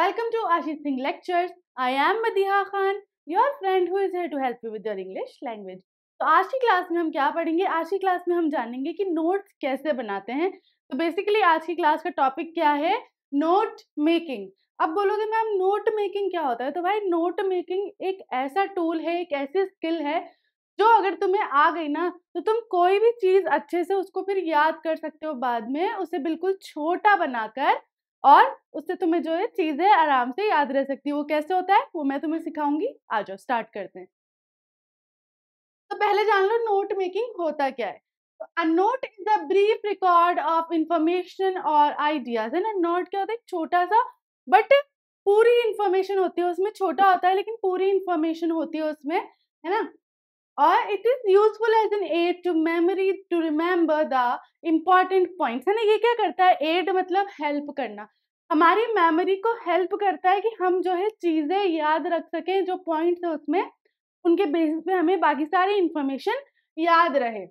Welcome to Ashish Singh Lectures. I am Madiha Khan, your friend who is here to help you with your English language. तो आज की class में हम क्या पढ़ेंगे आज की क्लास में हम जानेंगे कि नोट्स कैसे बनाते हैं तो बेसिकली आज की क्लास का टॉपिक क्या है नोट मेकिंग अब बोलोगे मैम नोट मेकिंग क्या होता है तो भाई नोट मेकिंग एक ऐसा टूल है एक ऐसी स्किल है जो अगर तुम्हें आ गई ना तो तुम कोई भी चीज़ अच्छे से उसको फिर याद कर सकते हो बाद में उसे बिल्कुल छोटा बनाकर और उससे तुम्हें जो है चीज़ें आराम से याद रह सकती है वो कैसे होता है वो मैं तुम्हें सिखाऊंगी आ जाओ स्टार्ट करते हैं तो पहले जान लो नोट मेकिंग होता क्या है तो a note is a brief record of information और आइडियाज है ना नोट क्या होता है छोटा सा बट पूरी इंफॉर्मेशन होती है उसमें छोटा होता है लेकिन पूरी इंफॉर्मेशन होती है उसमें है ना और it is useful as an aid to memory to remember the important point है ना ये क्या करता है एड मतलब हेल्प करना हमारी मेमोरी को हेल्प करता है कि हम जो है चीज़ें याद रख सकें जो पॉइंट है उसमें उनके बेसिस पे हमें बाकी सारी इंफॉर्मेशन याद रहे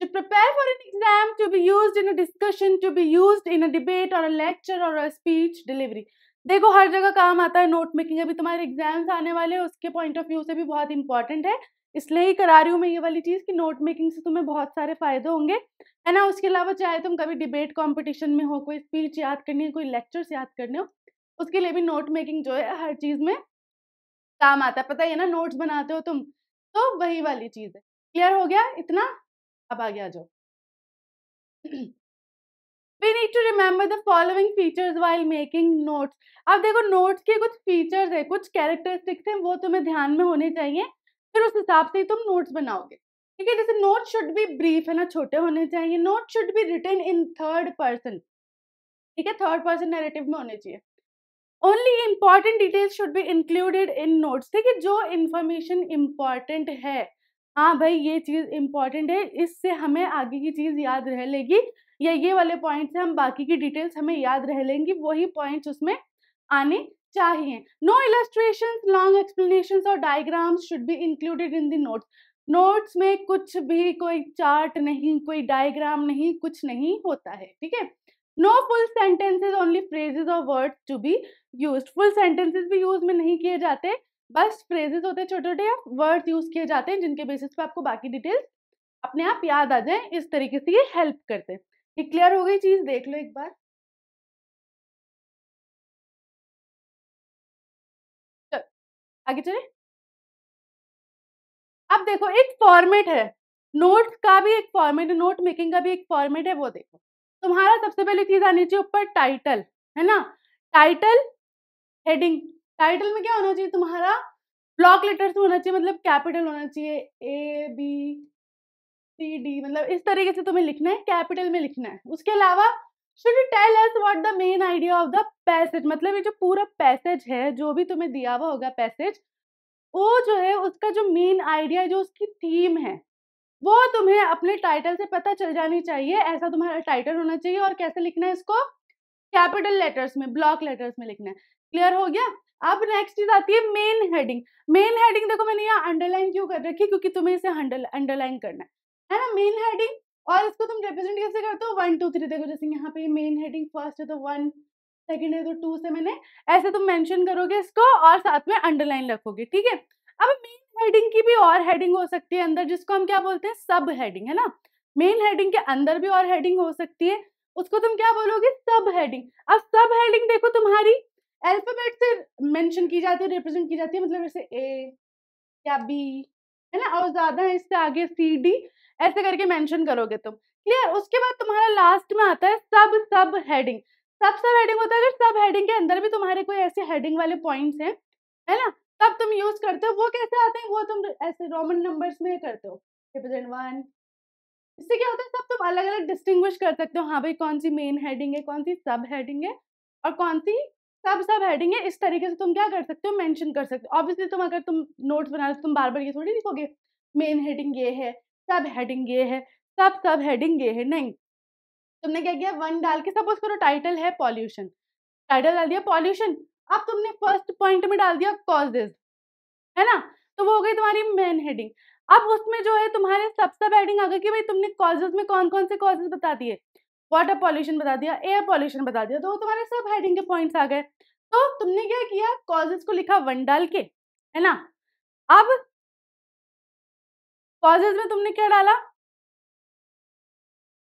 to prepare for an exam to be use in discussion to be use in debate और लेक्चर और स्पीच डिलीवरी देखो हर जगह काम आता है नोट मेकिंग अभी तुम्हारे एग्जाम्स आने वाले हैं उसके पॉइंट ऑफ व्यू से भी बहुत इंपॉर्टेंट है इसलिए ही करा रही हूँ मैं ये वाली चीज़ कि नोट मेकिंग से तुम्हें बहुत सारे फायदे होंगे है ना उसके अलावा चाहे तुम कभी डिबेट कॉम्पिटिशन में हो कोई स्पीच याद करनी है कोई लेक्चर्स याद करने हो उसके लिए भी नोट मेकिंग जो है हर चीज़ में काम आता है पता ही है ना नोट्स बनाते हो तुम तो वही वाली चीज़ है क्लियर हो गया इतना अब आगे आ जाओ we need to remember the following features while making notes अब देखो नोट्स के कुछ फीचर्स हैं कुछ कैरेक्टरिस्टिक्स हैं वो तुम्हें ध्यान में होने चाहिए फिर उस हिसाब से ही तुम नोट्स बनाओगे ठीक है जैसे नोट शुड बी ब्रीफ है ना छोटे होने चाहिए note should be written in third person ठीक है थर्ड पर्सन नेरेटिव में होने चाहिए only important details should be included in notes ठीक है जो इन्फॉर्मेशन इम्पॉर्टेंट है हाँ भाई ये चीज़ इम्पॉर्टेंट है इससे हमें आगे की चीज़ याद रह लेगी या ये वाले पॉइंट से हम बाकी की डिटेल्स हमें याद रह लेंगे वही पॉइंट्स उसमें आने चाहिए नो इलेट्रेशन लॉन्ग एक्सप्लेनेशन और diagrams should be included in the notes notes में कुछ भी कोई चार्ट नहीं कोई डायग्राम नहीं कुछ नहीं होता है ठीक है no full sentences only phrases और word to be use full sentences भी यूज में नहीं किए जाते बस फ्रेजेज होते हैं छोटे छोटे वर्ड्स यूज किए जाते हैं जिनके बेसिस पे आपको बाकी डिटेल्स अपने आप याद आ जाए इस तरीके से ये हेल्प करते हैं ये क्लियर हो गई चीज देख लो एक बार चल आगे चले अब देखो एक फॉर्मेट है नोट का भी एक फॉर्मेट है नोट मेकिंग का भी एक फॉर्मेट है वो देखो तुम्हारा सबसे पहली चीज आनी चाहिए ऊपर टाइटल है ना टाइटल हेडिंग टाइटल में क्या होना चाहिए तुम्हारा ब्लॉक लेटर्स होना चाहिए मतलब कैपिटल होना चाहिए ए बी सी डी मतलब इस तरीके से तुम्हें लिखना है कैपिटल में लिखना है उसके अलावा should tell us what the main idea of the passage मतलब ये जो पूरा पैसेज है जो भी तुम्हें दिया हुआ होगा पैसेज वो जो है उसका जो मेन आइडिया जो उसकी थीम है वो तुम्हें अपने टाइटल से पता चल जानी चाहिए ऐसा तुम्हारा टाइटल होना चाहिए और कैसे लिखना है इसको कैपिटल लेटर्स में ब्लॉक लेटर्स में लिखना है क्लियर हो गया अब नेक्स्ट चीज आती है मेन हेडिंग मेन हेडिंग देखो मैंने यहाँ अंडरलाइन क्यों कर रखी क्योंकि तुम्हें इसे अंडरलाइन करना है है ना मेन हेडिंग और इसको तुम रिप्रेजेंट कैसे करते हो वन टू थ्री देखो जैसे यहाँ पे मेन हेडिंग फर्स्ट है तो वन सेकेंड है तो टू से मैंने ऐसे तुम मैंशन करोगे इसको और साथ में अंडरलाइन रखोगे ठीक है अब मेन हेडिंग की भी और हेडिंग हो सकती है अंदर जिसको हम क्या बोलते हैं सब हेडिंग है ना मेन हेडिंग के अंदर भी और हेडिंग हो सकती है उसको तुम क्या बोलोगे सब हेडिंग अब सब हेडिंग देखो तुम्हारी एल्फाबेट से मेंशन की जाती है रिप्रेजेंट की जाती है मतलब जैसे ए या बी है ना और ज्यादा इससे आगे सी डी ऐसे करके मेंशन करोगे तुम क्लियर उसके बाद तुम्हारा लास्ट में आता है सब सब हेडिंग सब सब हेडिंग होता है अगर सब हेडिंग के अंदर भी तुम्हारे कोई ऐसे हेडिंग वाले पॉइंट्स हैं है ना तब तुम यूज करते हो वो कैसे आते हैं वो तुम ऐसे रोमन नंबर्स में करते हो रिप्रेजेंट वन इससे क्या होता है सब तुम अलग अलग डिस्टिंग्विश कर सकते हो हाँ भाई कौन सी मेन हेडिंग है कौन सी सब हेडिंग है और कौन सी सब सब हेडिंग है इस तरीके से तुम क्या कर सकते हो मेंशन कर सकते हो ऑब्वियसली तुम अगर तुम नोट्स बना रहे हो तो तुम बार बार ये थोड़ी लिखोगे मेन हेडिंग ये है सब हेडिंग ये है सब सब हेडिंग ये है नहीं तुमने क्या किया वन डाल के सपोज करो टाइटल है पॉल्यूशन टाइटल डाल दिया पॉल्यूशन अब तुमने फर्स्ट पॉइंट में डाल दिया कॉजेज है ना तो वो हो गई तुम्हारी मेन हेडिंग अब उसमें जो है तुम्हारे सब सब हेडिंग आ गई कि भाई तुमने कॉजेज में कौन कौन से कॉजेज बता दिए वाटर पॉल्यूशन बता दिया एयर पॉल्यूशन बता दिया तो वो तुम्हारे सब हेडिंग के पॉइंट्स आ गए तो तुमने क्या किया कॉजेज को लिखा वन डाल के है ना अब कॉजेज में तुमने क्या डाला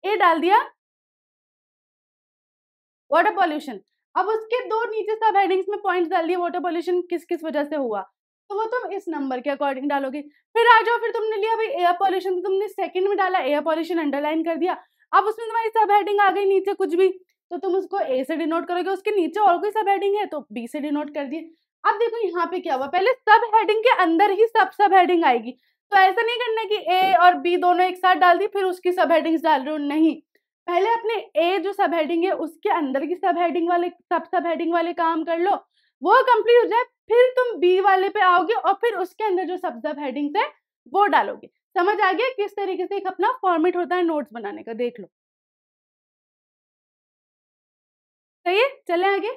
ए डाल दिया वाटर पॉल्यूशन अब उसके दो नीचे सब हेडिंग्स में पॉइंट्स डाल दिए वाटर पॉल्यूशन किस किस वजह से हुआ तो वो तुम इस नंबर के अकॉर्डिंग डालोगे फिर आ जाओ फिर तुमने लिया भाई एयर पॉल्यूशन तो तुमने सेकंड में डाला एयर पॉल्यूशन अंडरलाइन कर दिया अब उसमें तुम्हारी सब हेडिंग आ गई नीचे कुछ भी तो तुम उसको ए से डिनोट करोगे उसके नीचे और कोई सब हेडिंग है तो बी से डिनोट कर दिए अब देखो यहाँ पे क्या हुआ पहले सब हेडिंग के अंदर ही सब सब हेडिंग आएगी तो ऐसा नहीं करना कि ए हम्म। और बी दोनों एक साथ डाल दी फिर उसकी सब हेडिंग्स डाल रहे हो नहीं पहले अपने ए जो सब हेडिंग है उसके अंदर की सब हेडिंग वाले सब सब हेडिंग वाले काम कर लो वो कंप्लीट हो जाए फिर तुम बी वाले पे आओगे और फिर उसके अंदर जो सब सब हेडिंग्स है वो डालोगे समझ आ गया किस तरीके से एक अपना फॉर्मेट होता है नोट्स बनाने का देख लो सही है चले आगे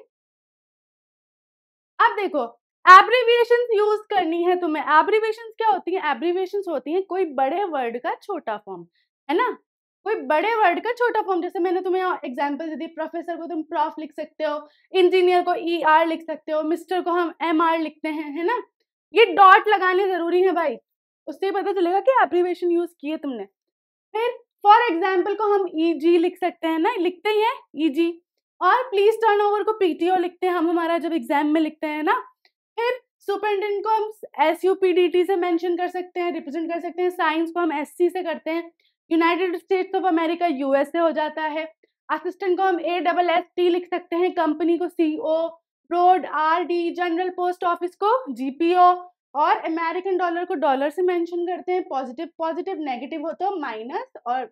अब देखो एब्रीविएशन यूज करनी है तुम्हें एब्रीविएशन क्या होती है एब्रीविएशन होती है कोई बड़े वर्ड का छोटा फॉर्म है ना कोई बड़े वर्ड का छोटा फॉर्म जैसे मैंने तुम्हें एग्जाम्पल दी प्रोफेसर को तुम प्रॉफ लिख सकते हो इंजीनियर को ई e ER आर लिख सकते हो मिस्टर को हम एम आर लिखते हैं है ना ये डॉट लगाने जरूरी है भाई उससे पता चलेगा कि एप्रीवेशन यूज किए तुमने फिर फॉर एग्जाम्पल को हम ई e जी लिख सकते हैं ना लिखते ही हैं ई e जी और प्लीज टर्न ओवर को पीटीओ लिखते हैं हम हमारा जब एग्जाम में लिखते हैं ना फिर सुपरिटेंडेंट को हम S U P D T से मैंशन कर सकते हैं रिप्रेजेंट कर सकते हैं साइंस को हम एस सी से करते हैं United States of America U S A हो जाता है असिस्टेंट को हम ए डबल एस टी लिख सकते हैं कंपनी को C O road R D general post office को जी पी ओ और अमेरिकन डॉलर को डॉलर से मेंशन करते हैं पॉजिटिव पॉजिटिव नेगेटिव हो तो माइनस और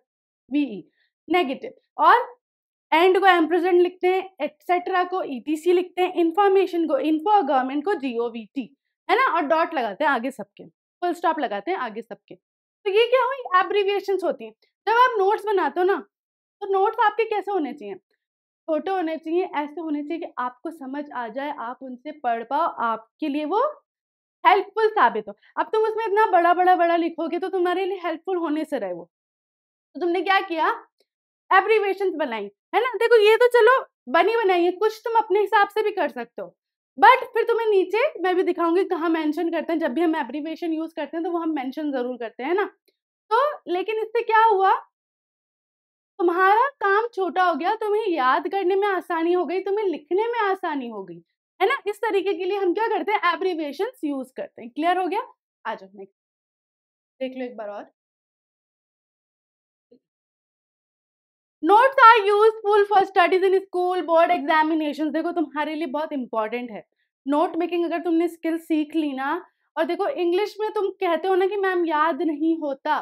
वी नेगेटिव e, और एंड को एम्प्रेजेंट लिखते हैं एक्सेट्रा को ईटीसी e लिखते हैं इंफॉर्मेशन को इन्फो गवर्नमेंट को जीओवीटी है ना और डॉट लगाते हैं आगे सबके फुल स्टॉप लगाते हैं आगे सबके तो ये क्या हुई एब्रीविएशन होती हैं जब आप नोट्स बनाते हो ना तो नोट्स आपके कैसे होने चाहिए छोटे होने चाहिए ऐसे होने चाहिए कि आपको समझ आ जाए आप उनसे पढ़ पाओ आपके लिए वो हेल्पफुल साबित हो अब तुम उसमें इतना बड़ा बड़ा बड़ा लिखोगे तो तुम्हारे लिए हेल्पफुल होने से रहे वो तो तुमने क्या किया एब्रीवेशन बनाई है ना देखो ये तो चलो बनी बनाई है कुछ तुम अपने हिसाब से भी कर सकते हो बट फिर तुम्हें नीचे मैं भी दिखाऊंगी कहाँ मेंशन करते हैं जब भी हम एब्रीवेशन यूज करते हैं तो वो हम मेंशन जरूर करते हैं ना तो लेकिन इससे क्या हुआ तुम्हारा काम छोटा हो गया तुम्हें याद करने में आसानी हो गई तुम्हें लिखने में आसानी हो गई है ना इस तरीके के लिए हम क्या करते हैं एब्रीवेशन यूज करते हैं क्लियर हो गया आ जाओ नेक्स्ट देख लो एक बार और notes are useful for studies in school board examination देखो तुम्हारे लिए बहुत इंपॉर्टेंट है नोट मेकिंग अगर तुमने स्किल सीख ली ना और देखो इंग्लिश में तुम कहते हो ना कि मैम याद नहीं होता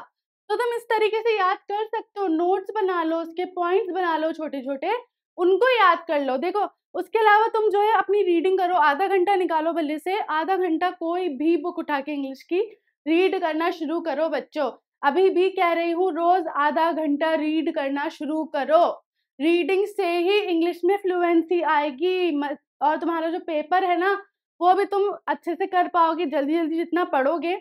तो तुम इस तरीके से याद कर सकते हो नोट्स बना लो उसके पॉइंट्स बना लो छोटे छोटे उनको याद कर लो देखो उसके अलावा तुम जो है अपनी रीडिंग करो आधा घंटा निकालो भले से आधा घंटा कोई भी बुक उठा के इंग्लिश की रीड करना शुरू करो बच्चों अभी भी कह रही हूँ रोज आधा घंटा रीड करना शुरू करो रीडिंग से ही इंग्लिश में फ्लुएंसी आएगी और तुम्हारा जो पेपर है ना वो भी तुम अच्छे से कर पाओगे जल्दी जल्दी जितना पढ़ोगे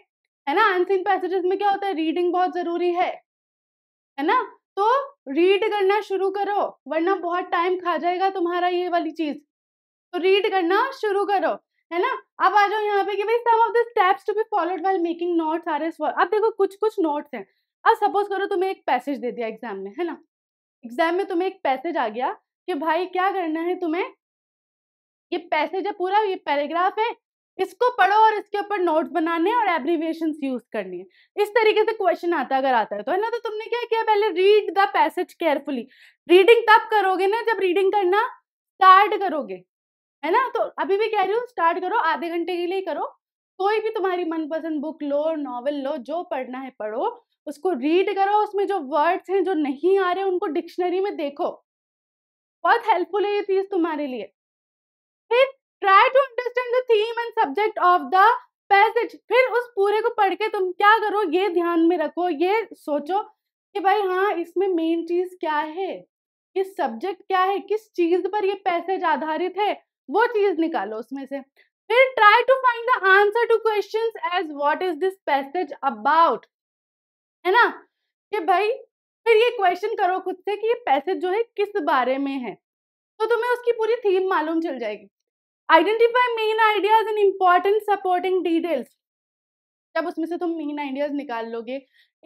है ना अनसिन पैसेजेस में क्या होता है रीडिंग बहुत जरूरी है है ना तो रीड करना शुरू करो वरना बहुत टाइम खा जाएगा तुम्हारा ये वाली चीज तो रीड करना शुरू करो है ना अब आ जाओ यहाँ पे कि भाई some of the steps to be followed while making notes are as अब देखो कुछ कुछ नोट्स हैं अब सपोज करो तुम्हें एक पैसेज दे दिया एग्जाम में है ना एग्जाम में तुम्हें एक पैसेज आ गया कि भाई क्या करना है तुम्हें ये पैसेज है पूरा ये पैराग्राफ है इसको पढ़ो और इसके ऊपर नोट्स बनाने और एब्रीविएशन यूज करनी है इस तरीके से क्वेश्चन आता अगर आता है तो है ना तो तुमने क्या किया पहले read the passage carefully reading तब करोगे ना जब रीडिंग करना स्टार्ट करोगे है ना तो अभी भी कह रही हूँ स्टार्ट करो आधे घंटे के लिए करो कोई भी तुम्हारी मनपसंद बुक लो नॉवल लो जो पढ़ना है पढ़ो उसको रीड करो उसमें जो वर्ड्स हैं जो नहीं आ रहे उनको डिक्शनरी में देखो बहुत हेल्पफुल है ये चीज़ तुम्हारे लिए फिर try to understand the theme and subject of the passage फिर उस पूरे को पढ़ के तुम क्या करो ये ध्यान में रखो ये सोचो कि भाई हाँ इसमें मेन चीज क्या है ये सब्जेक्ट क्या है किस चीज पर ये पैसेज आधारित है वो चीज निकालो उसमें से फिर try to find the answer to question as what is this passage about है ना कि भाई फिर ये क्वेश्चन करो खुद से कि ये पैसेज जो है किस बारे में है तो तुम्हें उसकी पूरी थीम मालूम चल जाएगी identify main ideas in important supporting details जब उसमें से तुम मेन आइडियाज निकाल लोगे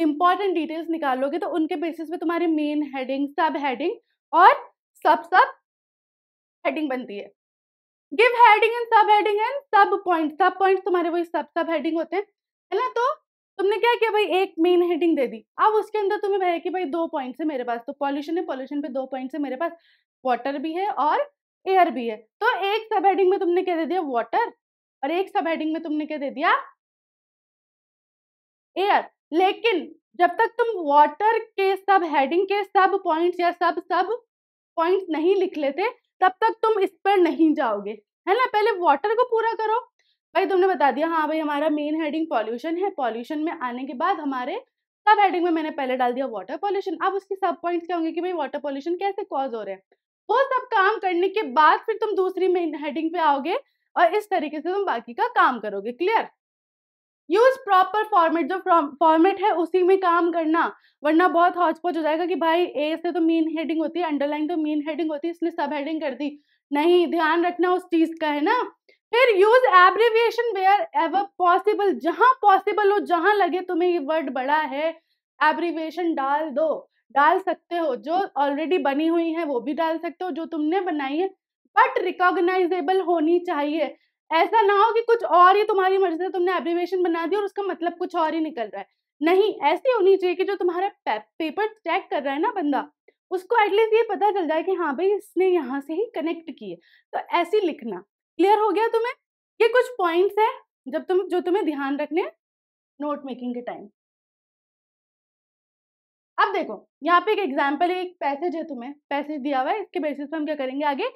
इंपॉर्टेंट डिटेल्स निकाल लोगे तो उनके बेसिस पे तुम्हारे मेन हेडिंग सब हेडिंग और सब सब हेडिंग बनती है give heading and sub heading and sub point sub point तुम्हारे वही सब सब हेडिंग होते हैं है ना तो तुमने क्या किया भाई एक मेन हेडिंग दे दी अब उसके अंदर तुम्हें भय कि भाई दो पॉइंट्स है मेरे पास तो पॉल्यूशन है पॉल्यूशन पे दो पॉइंट्स है मेरे पास वाटर भी है और एयर भी है तो एक सब हेडिंग में तुमने क्या दे दिया वाटर और एक सब हेडिंग में तुमने क्या दे दिया एयर लेकिन जब तक तुम वाटर के सब हेडिंग के सब पॉइंट्स या सब सब पॉइंट्स नहीं लिख लेते तब तक तुम इस पर नहीं जाओगे है ना पहले वाटर को पूरा करो भाई तुमने बता दिया हाँ भाई हमारा मेन हेडिंग पॉल्यूशन है पॉल्यूशन में आने के बाद हमारे सब हेडिंग में मैंने पहले डाल दिया वाटर पॉल्यूशन अब उसके सब पॉइंट्स क्या होंगे कि भाई वाटर पॉल्यूशन कैसे कॉज हो रहे हैं वो सब काम करने के बाद फिर तुम दूसरी मेन हेडिंग पे आओगे और इस तरीके से तुम बाकी का काम करोगे क्लियर यूज प्रॉपर फॉर्मेट जो फॉर्मेट है उसी में काम करना वरना बहुत हौचपोच हो जाएगा कि भाई ए से तो मेन हेडिंग होती है अंडरलाइन तो मेन हेडिंग होती है इसने सब हेडिंग कर दी नहीं ध्यान रखना उस चीज का है ना फिर use abbreviation wherever possible जहां पॉसिबल हो जहां लगे तुम्हें ये वर्ड बड़ा है एब्रीविएशन डाल दो डाल सकते हो जो ऑलरेडी बनी हुई है वो भी डाल सकते हो जो तुमने बनाई है बट रिकॉग्नाइजेबल होनी चाहिए ऐसा ना हो कि कुछ और ही तुम्हारी मर्जी से तुमने एब्रीवेशन बना दी और उसका मतलब कुछ और ही निकल रहा है नहीं ऐसी होनी चाहिए कि जो तुम्हारा पेपर चेक कर रहा है ना बंदा उसको एटलीस्ट ये पता चल जाए कि हाँ भाई इसने यहाँ से ही कनेक्ट किए तो ऐसी लिखना क्लियर हो गया तुम्हें ये कुछ पॉइंट्स है जब तुम जो तुम्हें ध्यान रखने नोट मेकिंग के टाइम अब देखो यहाँ पे एक एग्जाम्पल एक पैसेज है तुम्हें पैसेज दिया हुआ है इसके बेसिस पर हम क्या करेंगे आगे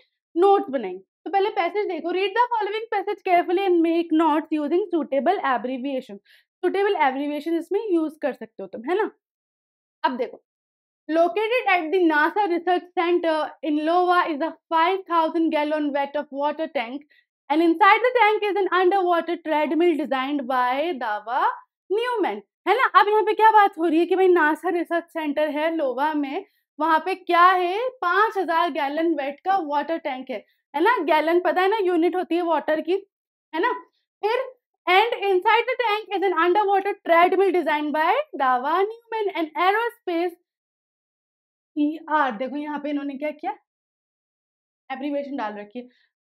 नोट बनाएंगे तो पहले पैसेज देखो read the following passage carefully and make notes using suitable abbreviation suitable abbreviation इसमें यूज कर सकते हो तुम है ना अब देखो located at Located at the NASA Research Center in Iowa is a 5,000 gallon wet of water tank, and the tank is an under water treadmill designed by Dava Newman. है ना अब यहाँ पे क्या बात हो रही है कि भाई नासा रिसर्च सेंटर है लोवा में वहां पे क्या है पांच हजार गैलन वेट का वाटर टैंक है है ना गैलन पता है ना यूनिट होती है वाटर की है ना फिर and in and tank is an under water underwater treadmill designed by Dava Newman an aerospace ER देखो यहाँ पे इन्होंने क्या किया एप्रीवेशन डाल रखी है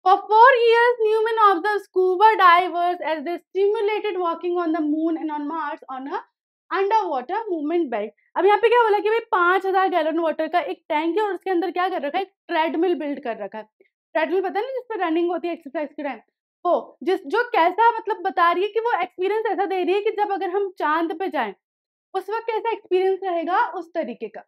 For four years, Newman observed scuba divers as they stimulated walking on the moon and on Mars on a under water movement bag अब यहाँ पे क्या बोला कि भाई पांच हजार गैलन वाटर का एक टैंक है और उसके अंदर क्या कर रखा है ट्रेडमिल बिल्ड कर रखा है ट्रेडमिल पता है ना जिसपे रनिंग होती है एक्सरसाइज के टाइम वो जिस जो कैसा मतलब बता रही है कि वो एक्सपीरियंस ऐसा दे रही है कि जब अगर हम चांद पे जाए उस वक्त कैसा एक्सपीरियंस रहेगा उस तरीके का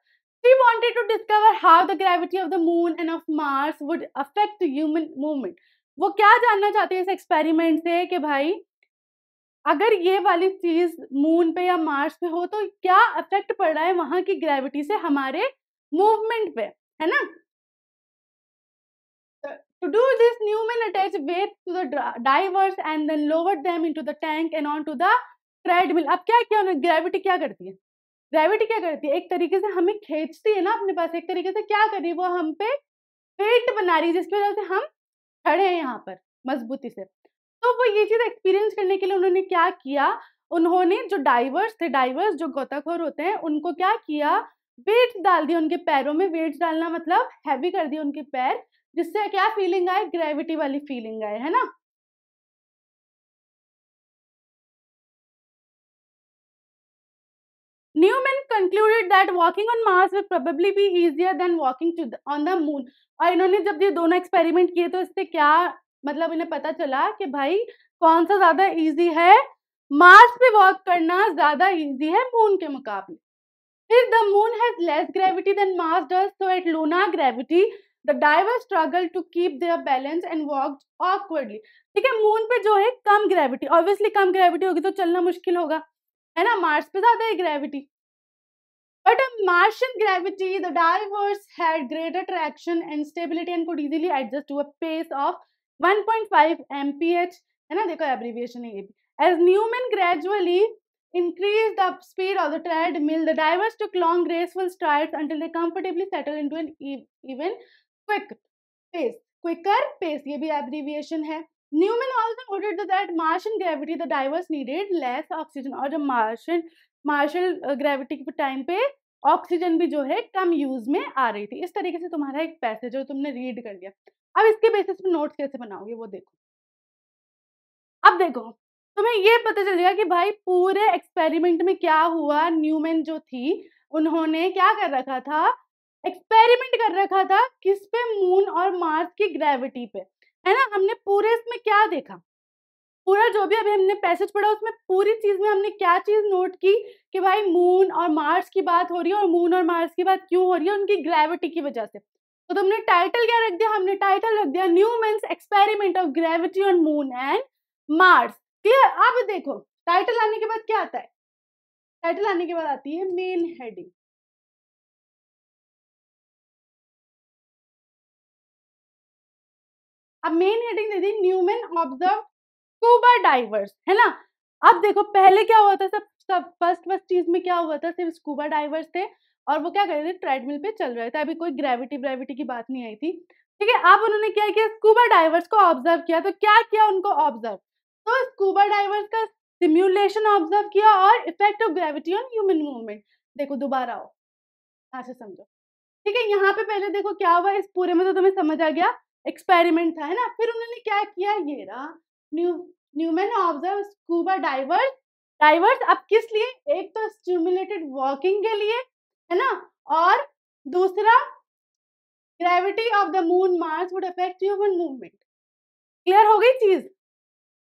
she wanted to discover how the gravity of the moon and of mars would affect human movement वो क्या जानना चाहते हैं इस एक्सपेरिमेंट से कि भाई अगर ये वाली चीज मून पे या मार्स पे हो तो क्या अफेक्ट पड़ रहा है वहां की ग्रेविटी से हमारे मूवमेंट पे है ना to do this Newman attach weight to the divers and then lower them into the tank and on to the treadmill अब क्या क्या ग्रेविटी क्या करती है ग्रेविटी क्या करती है एक तरीके से हमें खींचती है ना अपने पास एक तरीके से क्या करी वो हम पे वेट बना रही है जिसकी वजह से हम खड़े हैं यहाँ पर मजबूती से तो वो ये चीज़ एक्सपीरियंस करने के लिए उन्होंने क्या किया उन्होंने जो डाइवर्स थे डाइवर्स जो गोताखोर होते हैं उनको क्या किया वेट डाल दिया उनके पैरों में वेट डालना मतलब हैवी कर दिया उनके पैर जिससे क्या फीलिंग आए ग्रेविटी वाली फीलिंग आए है ना concluded that walking on Mars will probably be easier than walking to on the moon और इन्होंने जब ये दोनों एक्सपेरिमेंट किए तो इससे क्या मतलब इन्हें पता चला कि भाई कौन सा ज्यादा ईजी है मार्स पे वॉक करना ज्यादा ईजी है मून के मुकाबले फिर the moon has less gravity than Mars does so at lunar gravity the diver struggle to keep their balance and walk awkwardly ठीक है मून पे जो है कम ग्रेविटी ऑब्वियसली कम ग्रेविटी होगी तो चलना मुश्किल होगा है ना मार्स पे ज्यादा है gravity But a Martian gravity, the divers had greater traction and stability and could easily adjust to a pace of 1.5 mph. है ना abbreviation As Newman gradually increased the speed of the treadmill, the divers took long graceful strides until they comfortably settled into an even quick pace. Quicker pace ये भी abbreviation Newman also noted that Martian gravity, the divers needed less oxygen or the Martian Martian gravity uh, के time पे oxygen भी जो है कम use में आ रही थी इस तरीके से तुम्हारा एक पैसेज है तुमने रीड कर लिया अब इसके बेसिस पे नोट्स कैसे बनाओगे वो देखो अब देखो तुम्हें ये पता चल गया कि भाई पूरे एक्सपेरिमेंट में क्या हुआ न्यूमैन जो थी उन्होंने क्या कर रखा था एक्सपेरिमेंट कर रखा था किस पे मून और मार्स की ग्रेविटी पे है ना हमने पूरे इसमें क्या देखा पूरा जो भी अभी हमने पैसेज पढ़ा उसमें पूरी चीज़ में हमने क्या चीज़ नोट की कि भाई मून और मार्स की बात हो रही है और मून और मार्स की बात क्यों हो रही है उनकी ग्रेविटी की वजह से तो तुमने टाइटल क्या रख दिया हमने टाइटल रख दिया Newman's experiment of gravity on moon and Mars clear अब देखो टाइटल आने के बाद क्या आता है टाइटल आने के बाद आती है मेन हेडिंग अब मेन हेडिंग दे दी न्यूमैन ऑब्जर्व स्कूबा डाइवर्स है ना अब देखो पहले क्या हुआ था सब सब फर्स्ट फर्स्ट चीज में क्या हुआ था सिर्फ स्कूबा डाइवर्स थे और वो क्या कर रहे थे ट्रेडमिल पे चल रहे थे अभी कोई ग्रेविटी ग्रेविटी की बात नहीं आई थी ठीक है अब उन्होंने क्या किया स्कूबा डाइवर्स को ऑब्जर्व किया तो क्या किया उनको ऑब्जर्व तो स्कूबा डाइवर्स का सिम्युलेशन ऑब्जर्व किया और effect of gravity on human movement देखो दोबारा आओ यहाँ से समझो ठीक है यहाँ पे पहले देखो क्या हुआ इस पूरे में तो तुम्हें समझ आ गया एक्सपेरिमेंट था है ना फिर उन्होंने क्या किया ये रहा Newman observe scuba divers divers अब किस लिए एक तो स्टिमुलेटेड वॉकिंग के लिए है ना और दूसरा gravity of the moon Mars would affect human movement clear हो गई चीज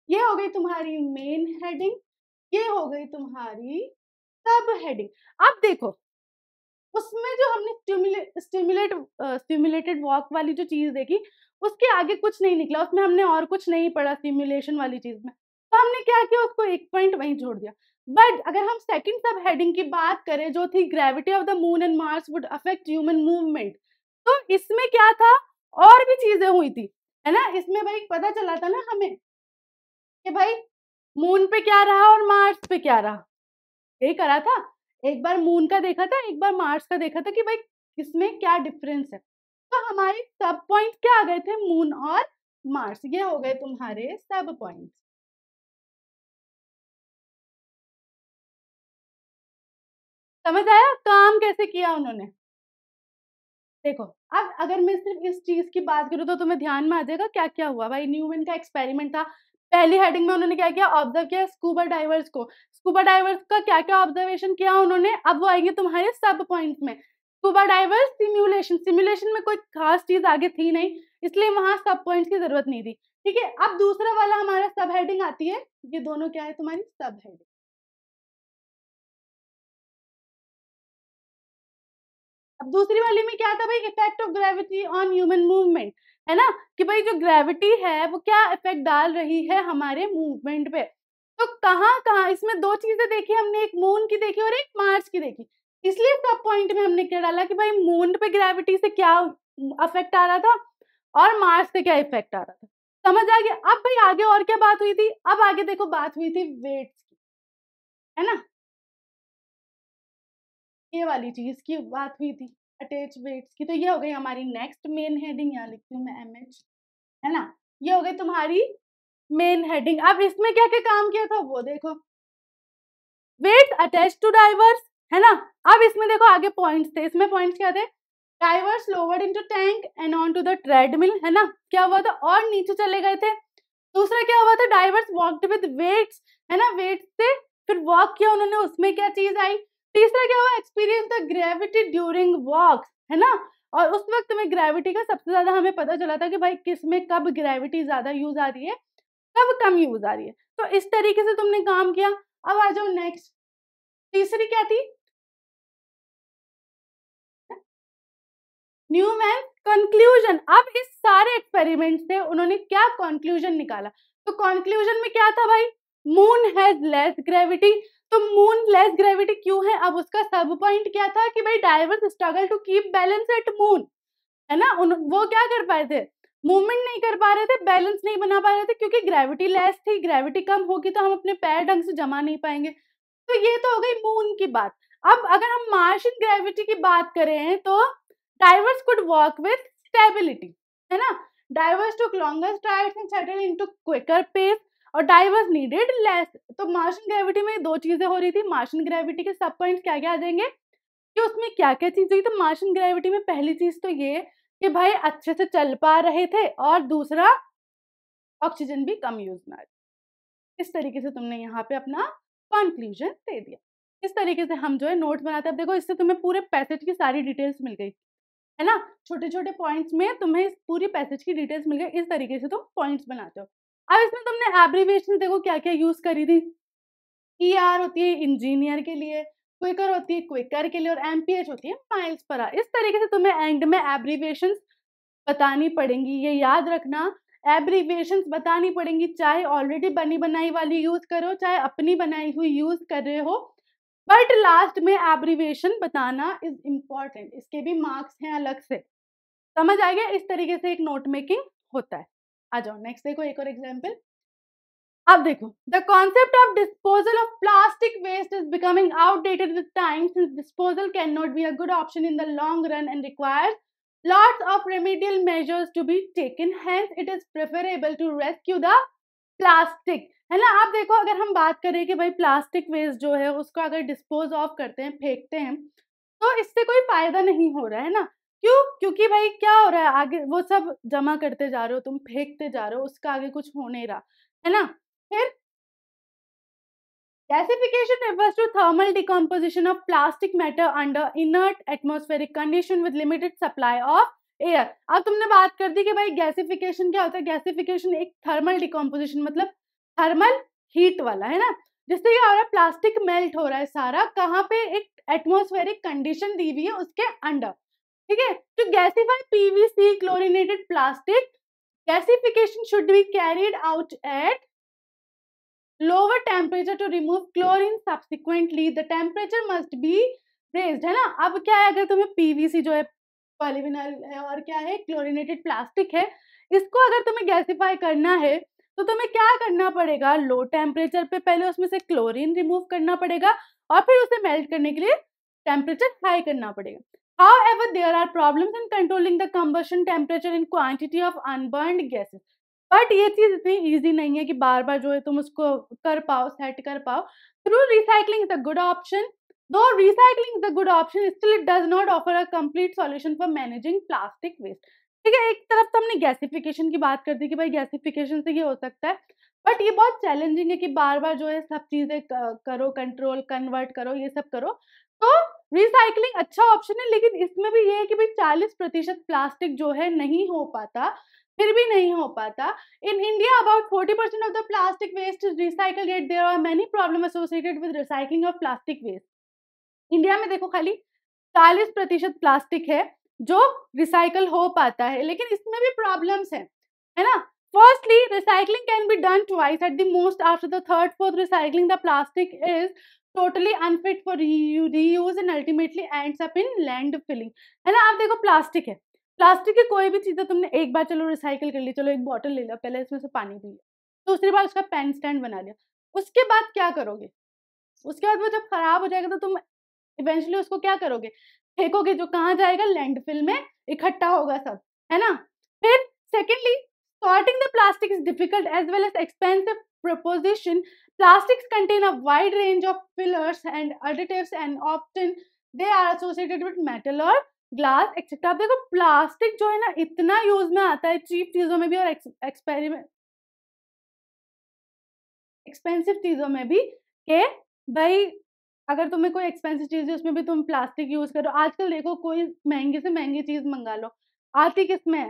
ये हो गई तुम्हारी मेन हेडिंग ये हो गई तुम्हारी सब हेडिंग अब देखो उसमें जो हमने स्टिमुलेट स्टिमुलेटेड वॉक वाली जो चीज देखी उसके आगे कुछ नहीं निकला उसमें हमने और कुछ नहीं पढ़ा सिमुलेशन वाली चीज़ में तो हमने क्या किया उसको एक पॉइंट वहीं छोड़ दिया बट अगर हम सेकंड सब हेडिंग की बात करें जो थी gravity of the moon and Mars would affect human movement तो इसमें क्या था और भी चीजें हुई थी है ना इसमें भाई पता चला था ना हमें कि भाई मून पे क्या रहा और मार्स पे क्या रहा यही करा था एक बार मून का देखा था एक बार मार्स का देखा था कि भाई इसमें क्या डिफरेंस है तो हमारे सब पॉइंट क्या आ गए थे मून और मार्स ये हो गए तुम्हारे सब पॉइंट समझ आया काम कैसे किया उन्होंने देखो अब अगर मैं सिर्फ इस चीज की बात करूं तो तुम्हें ध्यान में आ जाएगा क्या क्या हुआ भाई न्यूमैन का एक्सपेरिमेंट था पहली हेडिंग में उन्होंने क्या किया ऑब्जर्व किया स्कूबा डाइवर्स को स्कूबा डाइवर्स का क्या क्या ऑब्जर्वेशन किया उन्होंने अब वो आएंगे तुम्हारे सब पॉइंट में स्कूबा डाइवर सिम्युलेशन सिम्युलेशन में कोई खास चीज आगे थी नहीं इसलिए वहां सब पॉइंट की जरूरत नहीं थी ठीक है अब दूसरा वाला हमारा सब हेडिंग आती है ये दोनों क्या है तुम्हारी सब हेडिंग अब दूसरी वाली में क्या था भाई effect of gravity on human movement है ना कि भाई जो ग्रेविटी है वो क्या इफेक्ट डाल रही है हमारे मूवमेंट पे तो कहाँ कहाँ इसमें दो चीजें देखी हमने एक मून की देखी और एक मार्स की देखी इसलिए सब पॉइंट में हमने क्या डाला कि भाई मून पे ग्रेविटी से क्या अफेक्ट आ रहा था और मार्स से क्या इफेक्ट आ रहा था समझ आ गया अब भाई आगे और क्या बात हुई थी अब आगे देखो बात हुई थी वेट्स की है ना ये वाली चीज की बात हुई थी अटैच वेट्स की तो ये हो गई हमारी नेक्स्ट मेन हेडिंग यहाँ लिखती हूँ मैं एम एच है ना ये हो गई तुम्हारी मेन हेडिंग अब इसमें क्या क्या काम किया था वो देखो वेट अटैच टू डाइवर्स है ना अब इसमें देखो आगे पॉइंट्स थे इसमें पॉइंट्स क्या थे divers lowered into tank and on to the treadmill है ना क्या हुआ था और नीचे चले गए थे दूसरा क्या हुआ था डाइवर्स वॉकड विद वेट्स है ना वेट्स से फिर वॉक किया उन्होंने उसमें क्या चीज आई तीसरा क्या हुआ experience the gravity during walk है ना और उस वक्त में ग्रेविटी का सबसे ज्यादा हमें पता चला था कि भाई किस में कब ग्रेविटी ज्यादा यूज आ रही है कब कम यूज आ रही है तो इस तरीके से तुमने काम किया अब आ जाओ नेक्स्ट तीसरी क्या थी न्यूमैन कंक्लूजन अब इस सारे एक्सपेरिमेंट से उन्होंने क्या कंक्लूजन निकाला तो कंक्लूजन में क्या था भाई मून हैज लेस ग्रेविटी तो मून लेस ग्रेविटी क्यों है अब उसका सब पॉइंट क्या था कि भाई divers struggle to keep balance at moon है ना उन वो क्या कर पाए थे मूवमेंट नहीं कर पा रहे थे बैलेंस नहीं बना पा रहे थे क्योंकि ग्रेविटी लेस थी ग्रेविटी कम होगी तो हम अपने पैर ढंग से जमा नहीं पाएंगे तो ये तो हो गई मून की बात अब अगर हम मार्शियन ग्रेविटी की बात करें तो divers could work with stability है ना divers took longer strides and settle into quicker pace और डाइवर्स नीडेड लेस तो मार्शियन ग्रेविटी में दो चीजें हो रही थी मार्शियन ग्रेविटी के सब पॉइंट्स क्या क्या आ जाएंगे कि उसमें क्या क्या चीज हुई तो मार्शियन ग्रेविटी में पहली चीज तो ये कि भाई अच्छे से चल पा रहे थे और दूसरा ऑक्सीजन भी कम यूज में आ इस तरीके से तुमने यहाँ पे अपना कंक्लूजन दे दिया इस तरीके से हम जो है नोट्स बनाते हैं अब देखो इससे तुम्हें पूरे पैसेज की सारी डिटेल्स मिल गई है ना छोटे छोटे पॉइंट्स में तुम्हें इस पूरी पैसेज की डिटेल्स मिल गई इस तरीके से तुम पॉइंट्स बनाते हो अब इसमें तुमने एब्रीवेशन देखो क्या क्या यूज़ करी थी ई e आर होती है इंजीनियर के लिए क्विकर होती है क्विकर के लिए और एम होती है माइल्स पर इस तरीके से तुम्हें एंड में एब्रीवेशन बतानी पड़ेंगी ये याद रखना एब्रीविएशन बतानी पड़ेंगी चाहे ऑलरेडी बनी बनाई वाली यूज़ करो चाहे अपनी बनाई हुई यूज़ कर रहे हो बट लास्ट में एब्रीविएशन बताना इज इम्पॉर्टेंट इसके भी मार्क्स हैं अलग से समझ आ गया इस तरीके से एक नोट मेकिंग होता है आ जाओ नेक्स्ट देखो एक और एग्जाम्पल अब देखो the concept of disposal of plastic waste is becoming outdated with time disposal can not be a good option in the long run and requires Lots of remedial measures to be taken, hence it is preferable to rescue the plastic. है ना आप देखो अगर हम बात करें कि भाई प्लास्टिक वेस्ट जो है उसको अगर डिस्पोज ऑफ करते हैं फेंकते हैं तो इससे कोई फायदा नहीं हो रहा है ना क्यों क्योंकि भाई क्या हो रहा है आगे वो सब जमा करते जा रहे हो तुम फेंकते जा रहे हो उसका आगे कुछ हो नहीं रहा है ना फिर Gasification refers to thermal decomposition of plastic matter under inert atmospheric condition with limited supply of air. अब तुमने बात कर दी कि भाई gasification क्या होता है Gasification एक thermal decomposition मतलब thermal heat वाला है ना जिससे क्या हो रहा है प्लास्टिक मेल्ट हो रहा है सारा कहाँ पे एक एटमोस्फेरिक कंडीशन दी हुई है उसके अंडर ठीक है to gasify PVC chlorinated plastic gasification should be carried out at lower temperature to remove chlorine subsequently the temperature must be raised है ना अब क्या है अगर तुम्हें पीवीसी जो है पॉलीविनल है और क्या है क्लोरिनेटेड प्लास्टिक है इसको अगर तुम्हें गैसीफाई करना है तो तुम्हें क्या करना पड़ेगा लो टेम्परेचर पे पहले उसमें से क्लोरीन रिमूव करना पड़ेगा और फिर उसे मेल्ट करने के लिए टेम्परेचर हाई करना पड़ेगा however there are problem in controlling the combustion temperature in quantity of unburnt gases but ये चीज़ इतनी ईजी नहीं है कि बार बार जो है तुम उसको कर पाओ सेट कर पाओ through recycling is a good option दो recycling is a good option still it does not offer a complete solution for managing plastic waste ठीक है एक तरफ तो हमने गैसिफिकेशन की बात कर दी कि भाई गैसिफिकेशन से ये हो सकता है बट ये बहुत चैलेंजिंग है कि बार बार जो है सब चीज़ें करो कंट्रोल कन्वर्ट करो ये सब करो तो रिसाइकलिंग अच्छा ऑप्शन है लेकिन इसमें भी ये है कि भाई चालीस प्रतिशत प्लास्टिक जो है नहीं हो पाता फिर भी नहीं हो पाता in India about 40 percent of the plastic waste is recycle yet there are many problem associated with recycling of plastic waste India में देखो खाली चालीस प्रतिशत प्लास्टिक है जो रिसाइकल हो पाता है लेकिन इसमें भी प्रॉब्लम्स हैं है ना Firstly, recycling can be done twice at the most after the third, fourth recycling. The plastic is totally unfit for reuse and ultimately ends up in landfilling. है ना आप देखो प्लास्टिक है प्लास्टिक की कोई भी चीज़ें तुमने एक बार चलो रिसाइकिल कर ली चलो एक बॉटल ले लो पहले इसमें से पानी पी लिया दूसरी बार उसका पेन स्टैंड बना लिया उसके बाद क्या करोगे उसके बाद वो जब खराब हो जाएगा तो तुम इवेंचुअली उसको क्या करोगे फेंकोगे जो कहाँ जाएगा लैंडफिल में इकट्ठा होगा सब है ना फिर secondly sorting the plastic is difficult as well as expensive proposition plastic contain a wide range of fillers and additive and often they are associated with metal और ग्लास एक्सेट्रा आप देखो प्लास्टिक जो है ना इतना यूज में आता है चीप चीज़ों में भी और एक्सपेरिमेंट एक्सपेंसिव चीज़ों में भी कि भाई अगर तुम्हें कोई एक्सपेंसिव चीज़ है उसमें भी तुम प्लास्टिक यूज़ करो आजकल देखो कोई महंगी से महंगी चीज़ मंगा लो आती किस में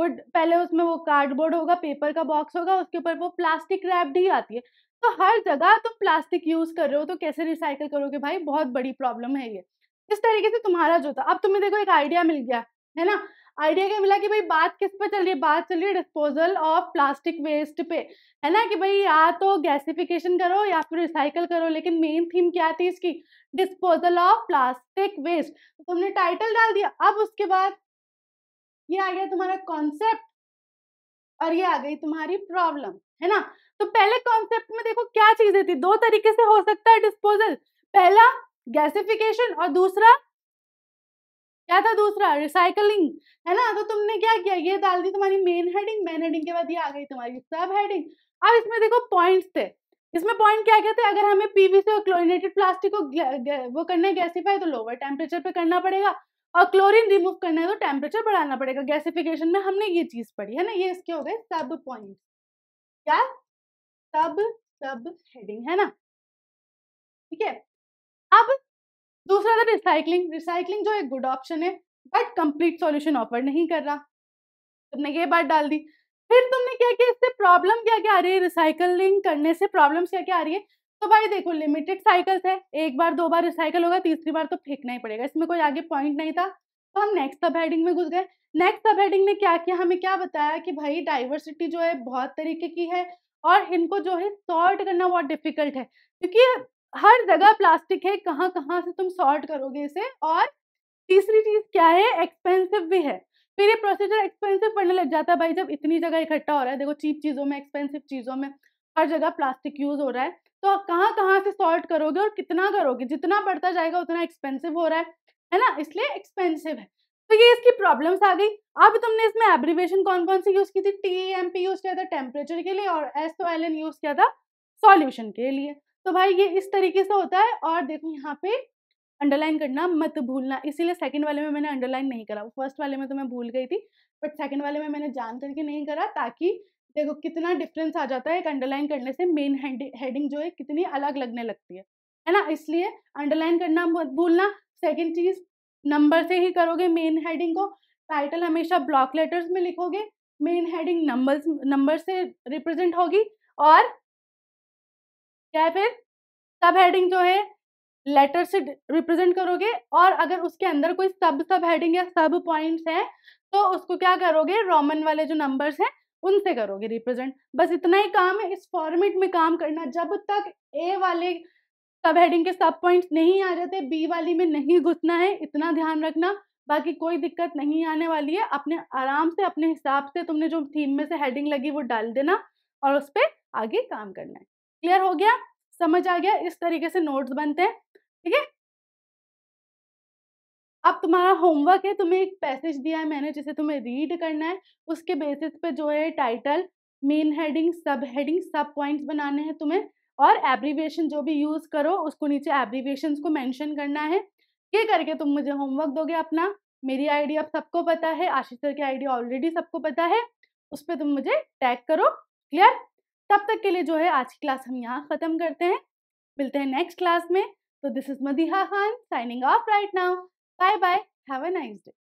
वो पहले उसमें वो कार्डबोर्ड होगा पेपर का बॉक्स होगा उसके ऊपर वो प्लास्टिक रैप्ड ही आती है तो हर जगह तुम प्लास्टिक यूज़ कर रहे हो तो कैसे रिसाइकल करोगे भाई बहुत बड़ी प्रॉब्लम है ये इस तरीके से तुम्हारा जो था अब तुम्हें देखो एक आइडिया मिल गया है ना आइडिया क्या मिला कि भाई बात किस पे चल रही है बात चल रही है डिस्पोजल ऑफ प्लास्टिक वेस्ट पे है ना कि भाई या तो गैसिफिकेशन करो या फिर रिसाइकल करो लेकिन मेन थीम क्या थी इसकी डिस्पोजल ऑफ प्लास्टिक वेस्ट तो तुमने टाइटल डाल दिया अब उसके बाद ये आ गया तुम्हारा कॉन्सेप्ट और ये आ गई तुम्हारी प्रॉब्लम है ना तो पहले कॉन्सेप्ट में देखो क्या चीजें थी दो तरीके से हो सकता है डिस्पोजल पहला गैसिफिकेशन और दूसरा क्या था दूसरा रिसाइकलिंग है ना तो तुमने क्या किया ये डाल दी तुम्हारी मेन हेडिंग मेन हेडिंग के बाद ये आ गई तुम्हारी सब हेडिंग अब इसमें देखो पॉइंट्स थे इसमें पॉइंट क्या कहते हैं अगर हमें पीवीसी और क्लोरिनेटेड प्लास्टिक को वो करना है गैसीफाई तो लोअर टेम्परेचर पे करना पड़ेगा और क्लोरीन रिमूव करना है तो टेम्परेचर बढ़ाना पड़ेगा गैसिफिकेशन में हमने ये चीज पढ़ी है ना ये इसके हो गए सब पॉइंट क्या सब सब हेडिंग है ना ठीक है अब दूसरा था रिसाइकलिंग रिसाइकलिंग जो एक गुड ऑप्शन है बट कंप्लीट सॉल्यूशन ऑफर नहीं कर रहा तुमने ये बात डाल दी फिर तुमने क्या किया इससे प्रॉब्लम क्या क्या आ रही है रिसाइकलिंग करने से प्रॉब्लम्स क्या क्या आ रही है तो भाई देखो लिमिटेड साइकिल्स है एक बार दो बार रिसाइकल होगा तीसरी बार तो फेंकना ही पड़ेगा इसमें कोई आगे पॉइंट नहीं था तो हम नेक्स्ट सब हेडिंग में घुस गए नेक्स्ट सब हेडिंग ने क्या किया हमें क्या बताया कि भाई डाइवर्सिटी जो है बहुत तरीके की है और इनको जो है सॉर्ट करना बहुत डिफिकल्ट है क्योंकि हर जगह प्लास्टिक है कहाँ कहाँ से तुम सॉर्ट करोगे इसे और तीसरी चीज क्या है एक्सपेंसिव भी है फिर ये प्रोसीजर एक्सपेंसिव पड़ने लग जाता है भाई जब इतनी जगह इकट्ठा हो रहा है देखो चीप चीज़ों में एक्सपेंसिव चीज़ों में हर जगह प्लास्टिक यूज़ हो रहा है तो कहाँ कहाँ से सॉर्ट करोगे और कितना करोगे जितना बढ़ता जाएगा उतना एक्सपेंसिव हो रहा है है ना इसलिए एक्सपेंसिव है तो ये इसकी प्रॉब्लम्स आ गई अब तुमने इसमें एब्रीवेशन कौन कौन सी यूज़ की थी टी एम पी यूज़ किया था टेम्परेचर के लिए और एस ओ तो एल एन यूज़ किया था सॉल्यूशन के लिए तो भाई ये इस तरीके से होता है और देखो यहाँ पे अंडरलाइन करना मत भूलना इसीलिए सेकंड वाले में मैंने अंडरलाइन नहीं करा फर्स्ट वाले में तो मैं भूल गई थी बट सेकंड वाले में मैंने जान करके नहीं करा ताकि देखो कितना डिफरेंस आ जाता है एक अंडरलाइन करने से मेन हेडिंग जो है कितनी अलग लगने लगती है है ना इसलिए अंडरलाइन करना मत भूलना सेकेंड चीज़ नंबर से ही करोगे मेन हेडिंग को टाइटल हमेशा ब्लॉक लेटर्स में लिखोगे मेन हेडिंग नंबर नंबर से रिप्रेजेंट होगी और क्या है फिर सब हेडिंग जो है लेटर से रिप्रेजेंट करोगे और अगर उसके अंदर कोई सब सब हेडिंग या सब पॉइंट्स हैं तो उसको क्या करोगे रोमन वाले जो नंबर्स हैं उनसे करोगे रिप्रेजेंट बस इतना ही काम है इस फॉर्मेट में काम करना जब तक ए वाले सब हेडिंग के सब पॉइंट्स नहीं आ जाते बी वाली में नहीं घुसना है इतना ध्यान रखना बाकी कोई दिक्कत नहीं आने वाली है अपने आराम से अपने हिसाब से तुमने जो थीम में से हेडिंग लगी वो डाल देना और उस पर आगे काम करना है क्लियर हो गया समझ आ गया इस तरीके से नोट्स बनते हैं ठीक है अब तुम्हारा होमवर्क है तुम्हें एक पैसेज दिया है मैंने जिसे तुम्हें रीड करना है उसके बेसिस पे जो है title main heading sub heading sub points बनाने हैं तुम्हें और एब्रीवेशन जो भी यूज़ करो उसको नीचे एब्रीवेशन को मैंशन करना है ये करके तुम मुझे होमवर्क दोगे अपना मेरी आईडी अब सबको पता है आशीष सर की आईडी ऑलरेडी सबको पता है उस पर तुम मुझे टैग करो क्लियर तब तक के लिए जो है आज की क्लास हम यहाँ ख़त्म करते हैं मिलते हैं नेक्स्ट क्लास में तो this is Madiha Khan signing off right now bye bye have a nice day